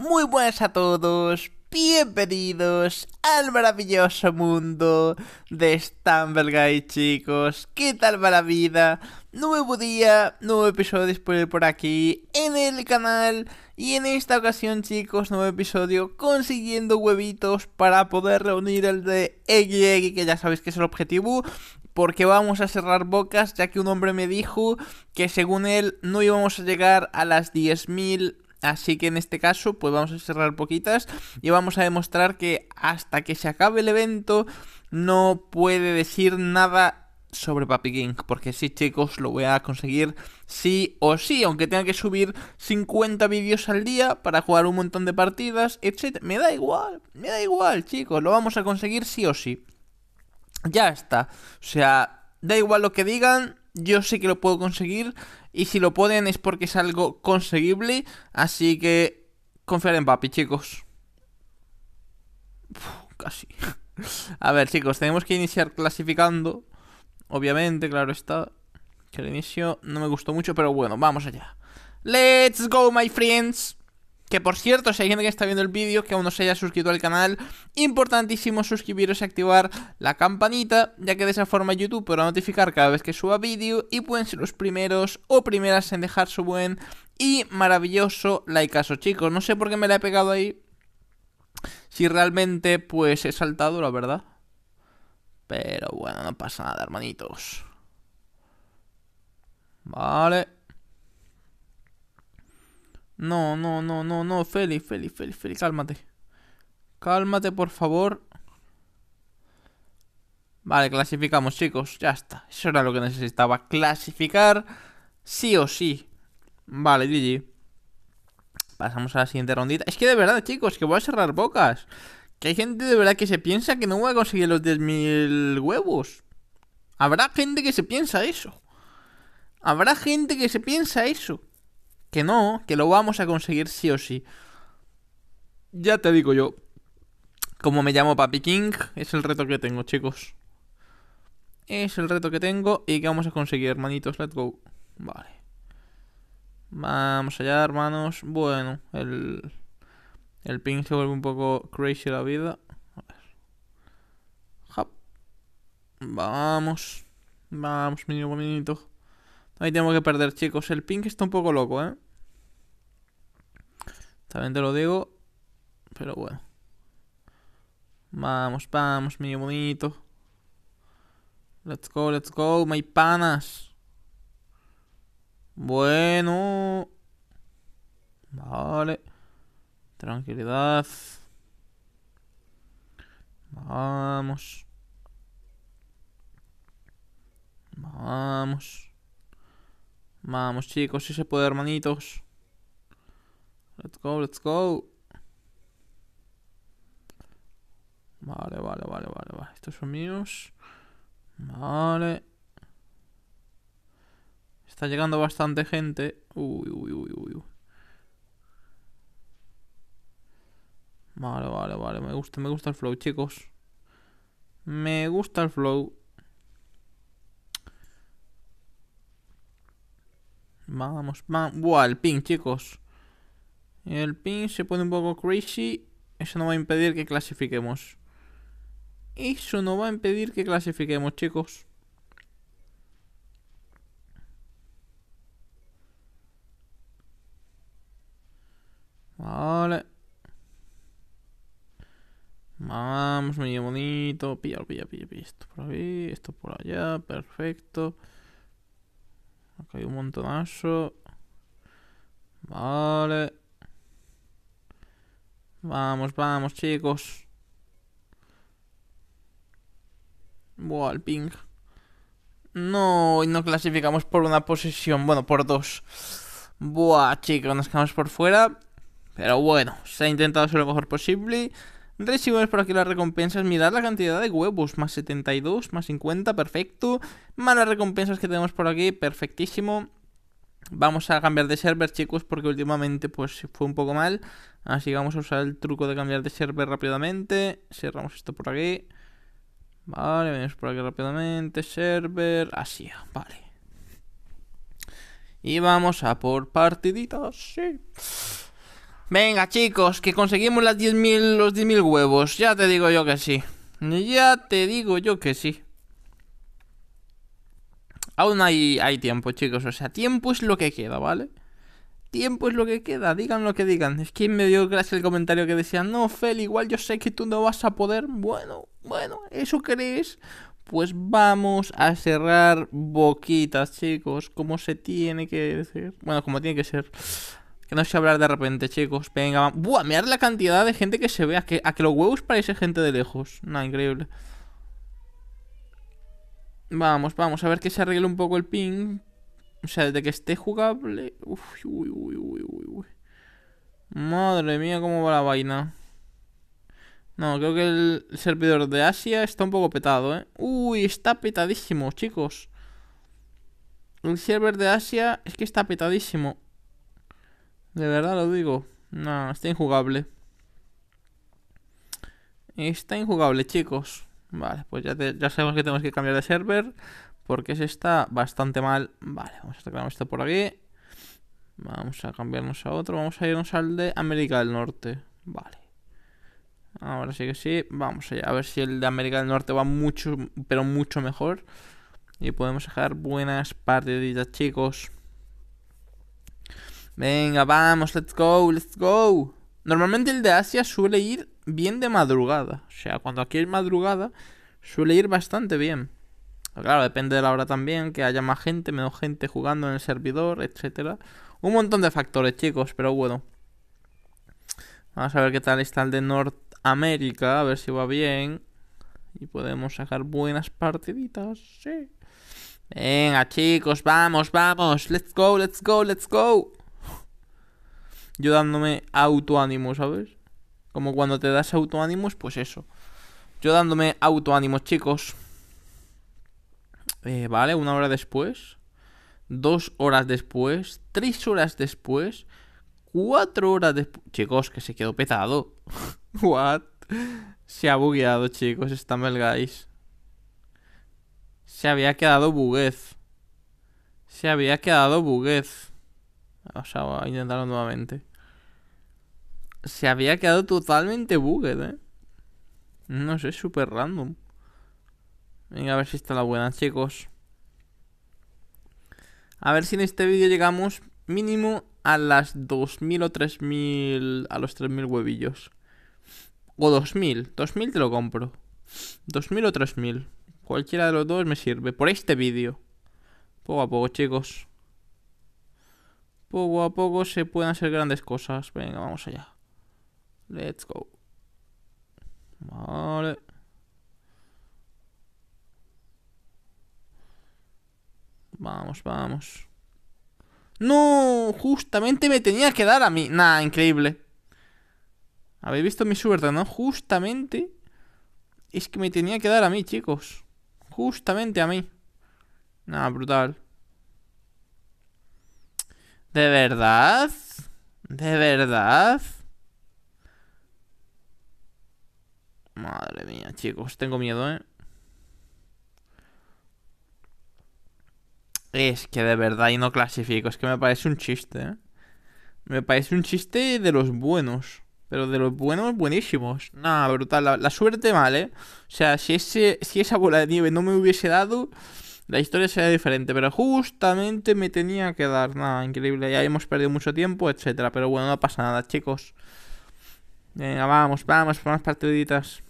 Muy buenas a todos, bienvenidos al maravilloso mundo de Stumble chicos. ¿Qué tal va la vida? Nuevo día, nuevo episodio disponible por aquí en el canal. Y en esta ocasión, chicos, nuevo episodio consiguiendo huevitos para poder reunir el de Eggy que ya sabéis que es el objetivo porque vamos a cerrar bocas, ya que un hombre me dijo que según él no íbamos a llegar a las 10.000 Así que en este caso, pues vamos a cerrar poquitas y vamos a demostrar que hasta que se acabe el evento no puede decir nada sobre Papi King, porque sí chicos, lo voy a conseguir sí o sí, aunque tenga que subir 50 vídeos al día para jugar un montón de partidas, etc. Me da igual, me da igual chicos, lo vamos a conseguir sí o sí. Ya está, o sea, da igual lo que digan, yo sé que lo puedo conseguir y si lo pueden es porque es algo conseguible. Así que confiar en papi, chicos. casi. A ver, chicos, tenemos que iniciar clasificando. Obviamente, claro está. Que el inicio no me gustó mucho, pero bueno, vamos allá. Let's go, my friends. Que por cierto, si hay alguien que está viendo el vídeo que aún no se haya suscrito al canal, importantísimo suscribiros y activar la campanita, ya que de esa forma YouTube podrá notificar cada vez que suba vídeo y pueden ser los primeros o primeras en dejar su buen y maravilloso likeazo, chicos. No sé por qué me la he pegado ahí. Si realmente, pues he saltado, la verdad. Pero bueno, no pasa nada, hermanitos. Vale. No, no, no, no, no, Feli Feli, Feli, Feli, cálmate. Cálmate, por favor. Vale, clasificamos, chicos, ya está. Eso era lo que necesitaba, clasificar sí o sí. Vale, GG. Pasamos a la siguiente rondita. Es que de verdad, chicos, que voy a cerrar bocas. Que hay gente de verdad que se piensa que no voy a conseguir los 10.000 huevos. Habrá gente que se piensa eso. Habrá gente que se piensa eso que no, que lo vamos a conseguir sí o sí. Ya te digo yo, como me llamo Papi King, es el reto que tengo, chicos. Es el reto que tengo y que vamos a conseguir, hermanitos. Let's go. Vale. Vamos allá, hermanos. Bueno, el, el ping se vuelve un poco crazy la vida. Vamos. Vamos, mi bonito. Ahí tengo que perder, chicos. El pink está un poco loco, ¿eh? También te lo digo. Pero bueno. Vamos, vamos, mi bonito. Let's go, let's go, my panas. Bueno. Vale. Tranquilidad. Vamos. Vamos. Vamos, chicos, si se puede, hermanitos. Let's go, let's go. Vale, vale, vale, vale, vale. Estos son míos. Vale. Está llegando bastante gente. Uy, uy, uy, uy. Vale, vale, vale. Me gusta, me gusta el flow, chicos. Me gusta el flow. Vamos, vamos. Buah, el ping, chicos. El pin se pone un poco crazy. Eso no va a impedir que clasifiquemos. Eso no va a impedir que clasifiquemos, chicos. Vale. Vamos, muy bonito. Pilla, pilla, pilla, Esto por aquí, esto por allá. Perfecto. Acá hay un montonazo. Vale. Vamos, vamos, chicos. Buah, el ping. No, y no clasificamos por una posición. Bueno, por dos. Buah, chicos, nos quedamos por fuera. Pero bueno, se ha intentado hacer lo mejor posible. Recibimos por aquí las recompensas. Mirad la cantidad de huevos. Más 72, más 50, perfecto. Más las recompensas que tenemos por aquí, perfectísimo. Vamos a cambiar de server, chicos, porque últimamente pues fue un poco mal. Así que vamos a usar el truco de cambiar de server rápidamente. Cerramos esto por aquí. Vale, venimos por aquí rápidamente. Server, así, vale. Y vamos a por partiditas, sí. Venga, chicos, que conseguimos las los 10.000 huevos. Ya te digo yo que sí. Ya te digo yo que sí. Aún hay, hay tiempo, chicos. O sea, tiempo es lo que queda, ¿vale? Tiempo es lo que queda, digan lo que digan. Es que me dio gracia el comentario que decía, no, Fel, igual yo sé que tú no vas a poder. Bueno, bueno, ¿eso crees? Pues vamos a cerrar boquitas, chicos, como se tiene que decir. Bueno, como tiene que ser. Que no sé hablar de repente, chicos. Venga, vamos. Buah, mirad la cantidad de gente que se ve. A que, a que los huevos parece gente de lejos. No, increíble. Vamos, vamos. A ver que se arregle un poco el ping. O sea, desde que esté jugable. uy, uy, uy, uy, uy. Madre mía, cómo va la vaina. No, creo que el servidor de Asia está un poco petado, ¿eh? Uy, está petadísimo, chicos. El server de Asia es que está petadísimo. De verdad lo digo. No, está injugable. Está injugable, chicos. Vale, pues ya, ya sabemos que tenemos que cambiar de server. Porque se está bastante mal. Vale, vamos a sacar esto por aquí. Vamos a cambiarnos a otro. Vamos a irnos al de América del Norte. Vale. Ahora sí que sí. Vamos allá. A ver si el de América del Norte va mucho, pero mucho mejor. Y podemos dejar buenas partiditas, chicos. Venga, vamos, let's go, let's go. Normalmente el de Asia suele ir bien de madrugada. O sea, cuando aquí es madrugada, suele ir bastante bien. claro, depende de la hora también, que haya más gente, menos gente jugando en el servidor, etcétera. Un montón de factores, chicos, pero bueno. Vamos a ver qué tal está el de Norteamérica, a ver si va bien. Y podemos sacar buenas partiditas, sí. Venga, chicos, vamos, vamos. Let's go, let's go, let's go yo dándome autoánimo, ¿sabes? Como cuando te das autoánimos, pues eso. Yo dándome autoánimos, chicos. Eh, vale, una hora después. Dos horas después. Tres horas después. Cuatro horas después. Chicos, que se quedó petado. What? Se ha bugueado, chicos. Está Melgáis. Se había quedado buguez. Se había quedado buguez. vamos a intentarlo nuevamente. Se había quedado totalmente bugged, ¿eh? No sé, súper random. Venga, a ver si está la buena, chicos. A ver si en este vídeo llegamos mínimo a las 2.000 o 3.000... A los 3.000 huevillos. O 2.000. 2.000 te lo compro. 2.000 o 3.000. Cualquiera de los dos me sirve. Por este vídeo. Poco a poco, chicos. Poco a poco se pueden hacer grandes cosas. Venga, vamos allá. Let's go. Vale. Vamos, vamos. ¡No! Justamente me tenía que dar a mí. Nah, increíble. Habéis visto mi suerte, ¿no? Justamente. Es que me tenía que dar a mí, chicos. Justamente a mí. Nah, brutal. ¿De verdad? ¿De verdad? Madre mía, chicos, tengo miedo, ¿eh? Es que de verdad y no clasifico, es que me parece un chiste, ¿eh? Me parece un chiste de los buenos. Pero de los buenos, buenísimos. Nada, brutal. La, suerte mal, O sea, si, ese, si esa bola de nieve no me hubiese dado, la historia sería diferente. Pero justamente me tenía que dar. Nada, increíble. Ya hemos perdido mucho tiempo, etcétera. Pero bueno, no pasa nada, chicos. Venga, vamos, vamos, más partiditas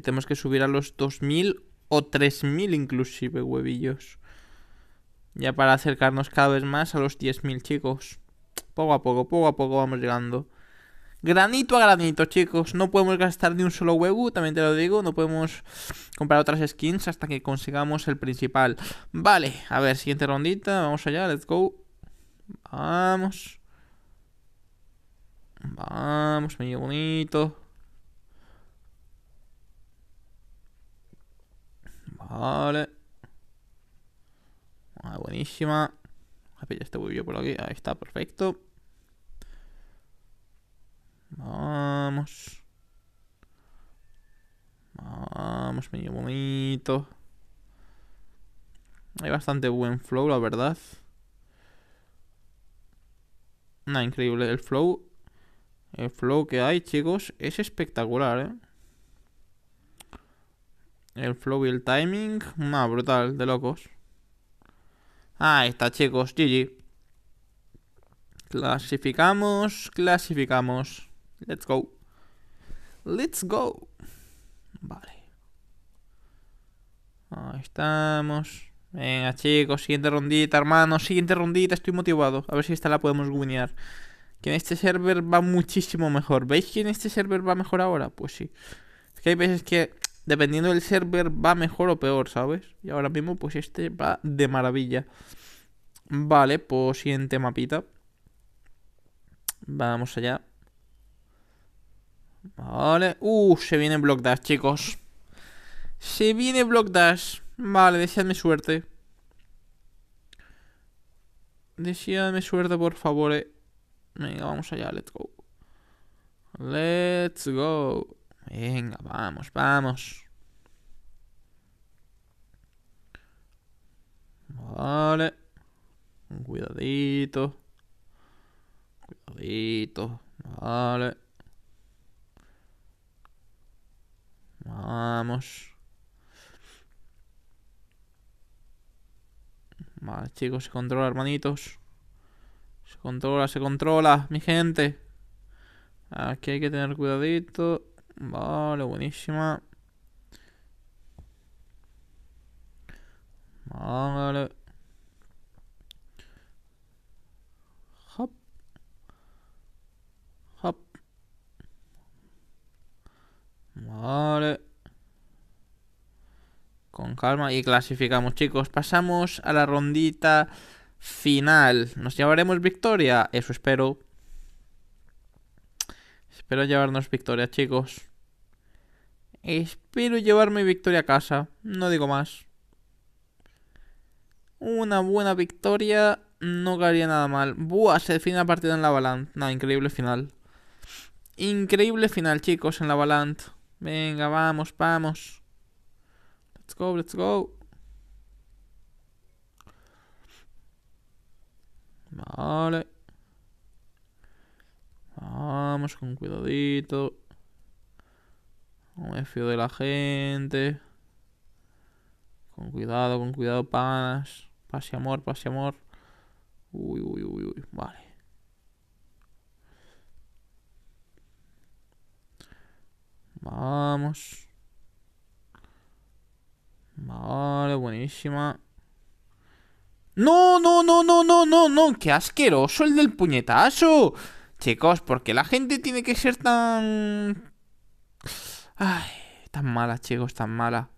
tenemos que subir a los 2.000 o 3.000 inclusive huevillos. Ya para acercarnos cada vez más a los 10.000 chicos. Poco a poco, poco a poco vamos llegando. Granito a granito, chicos. No podemos gastar ni un solo huevo, también te lo digo. No podemos comprar otras skins hasta que consigamos el principal. Vale, a ver, siguiente rondita. Vamos allá, let's go. Vamos. Vamos, medio bonito. Vale. Ah, buenísima. A pillar este bien por aquí. Ahí está, perfecto. Vamos. Vamos, medio bonito. Hay bastante buen flow, la verdad. una increíble el flow. El flow que hay, chicos, es espectacular, ¿eh? El flow y el timing. Una brutal, de locos. Ahí está, chicos. GG. Clasificamos, clasificamos. Let's go. Let's go. Vale. Ahí estamos. Venga, chicos, siguiente rondita, hermano. Siguiente rondita, estoy motivado. A ver si esta la podemos guinear. Que en este server va muchísimo mejor. ¿Veis que en este server va mejor ahora? Pues sí. Es que hay veces que dependiendo del server va mejor o peor, ¿sabes? Y ahora mismo pues este va de maravilla. Vale, pues siguiente mapita. Vamos allá. Vale. Uh, se viene Block Dash, chicos. Se viene Block Dash. Vale, deseadme suerte. Deseadme suerte, por favor. Eh. Venga, vamos allá, let's go. Let's go. Venga, vamos, vamos. Vale. Cuidadito. Cuidadito. Vale. Vamos. Vale, chicos, se controla, hermanitos. Se controla, se controla, mi gente. Aquí hay que tener cuidadito. Vale, buenísima. Vale. Hop. Hop. Vale. Con calma y clasificamos, chicos. Pasamos a la rondita final. ¿Nos llevaremos victoria? Eso espero. Espero llevarnos victoria, chicos. Espero llevar mi victoria a casa. No digo más. Una buena victoria no caería nada mal. Buah, se define la partida en la Valant. increíble final. Increíble final, chicos, en la Valant. Venga, vamos, vamos. Let's go, let's go. Vale con cuidadito. No me fío de la gente. Con cuidado, con cuidado, panas. Pase amor, pase amor. Uy, uy, uy, uy. Vale. Vamos. Vale, buenísima. No, no, no, no, no, no, no. Qué asqueroso el del puñetazo. Chicos, porque la gente tiene que ser tan... Ay, tan mala, chicos, tan mala.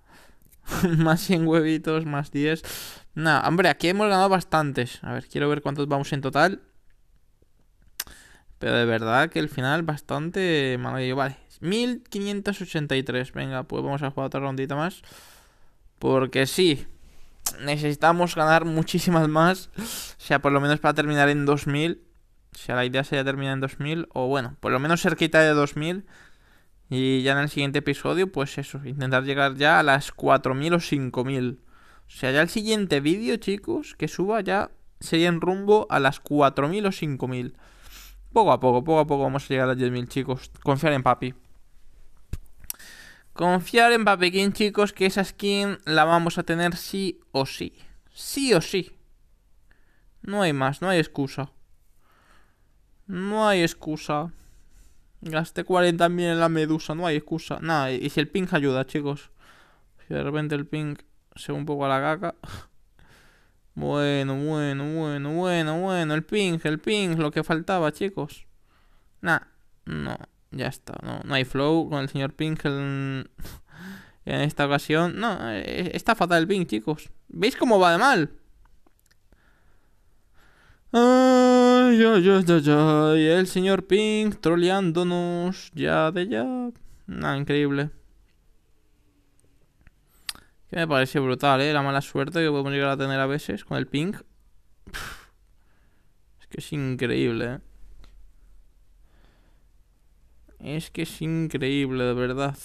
más 100 huevitos, más 10. No, hombre, aquí hemos ganado bastantes. A ver, quiero ver cuántos vamos en total. Pero de verdad que el final bastante malo. Vale, 1583. Venga, pues vamos a jugar otra rondita más. Porque sí, necesitamos ganar muchísimas más. O sea, por lo menos para terminar en 2000. Si la idea sería terminar en 2000, o bueno, por lo menos cerquita de 2000. Y ya en el siguiente episodio, pues eso, intentar llegar ya a las 4000 o 5000. O sea, ya el siguiente vídeo, chicos, que suba ya sería en rumbo a las 4000 o 5000. Poco a poco, poco a poco vamos a llegar a 10.000, chicos. Confiar en papi. Confiar en papi King, chicos, que esa skin la vamos a tener sí o sí. Sí o sí. No hay más, no hay excusa. No hay excusa. Gasté 40 mil en la medusa, no hay excusa. Nada, y si el ping ayuda, chicos. Si de repente el ping se va un poco a la caca. Bueno, bueno, bueno, bueno, bueno. El ping, el ping, lo que faltaba, chicos. Nah, no, ya está. No, hay flow con el señor ping en, esta ocasión. No, eh, está fatal el ping, chicos. ¿Veis cómo va de mal? Ah y el señor Pink troleándonos ya de ya. Nah, increíble. Que me parece brutal, ¿eh? La mala suerte que podemos llegar a tener a veces con el Pink. Es que es increíble, ¿eh? Es que es increíble, de verdad.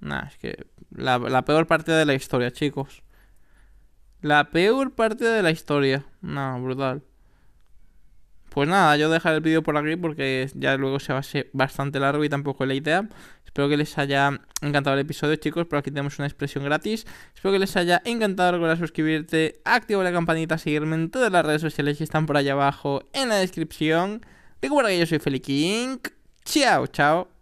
nada es que la, peor parte de la historia, chicos. La peor parte de la historia. Nah, brutal. Pues nada, yo dejaré el vídeo por aquí porque ya luego se va a ser bastante largo y tampoco es la idea. Espero que les haya encantado el episodio, chicos. Por aquí tenemos una expresión gratis. Espero que les haya encantado. Recuerda suscribirte, activar la campanita, seguirme en todas las redes sociales que están por allá abajo en la descripción. Recuerda que yo soy King. Chao, chao.